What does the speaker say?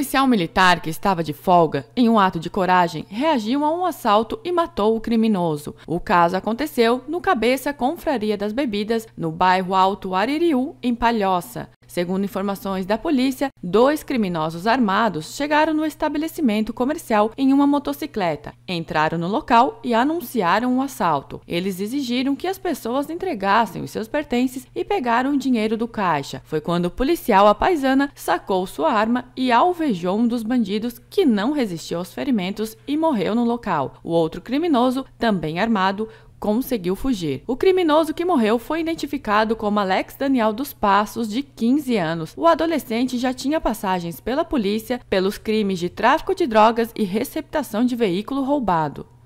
policial militar que estava de folga, em um ato de coragem, reagiu a um assalto e matou o criminoso. O caso aconteceu no Cabeça Confraria das Bebidas, no bairro Alto Aririú, em Palhoça. Segundo informações da polícia, dois criminosos armados chegaram no estabelecimento comercial em uma motocicleta, entraram no local e anunciaram o um assalto. Eles exigiram que as pessoas entregassem os seus pertences e pegaram o dinheiro do caixa. Foi quando o policial, a paisana, sacou sua arma e alvejou um dos bandidos que não resistiu aos ferimentos e morreu no local. O outro criminoso, também armado, conseguiu fugir. O criminoso que morreu foi identificado como Alex Daniel dos Passos, de 15 anos. O adolescente já tinha passagens pela polícia pelos crimes de tráfico de drogas e receptação de veículo roubado.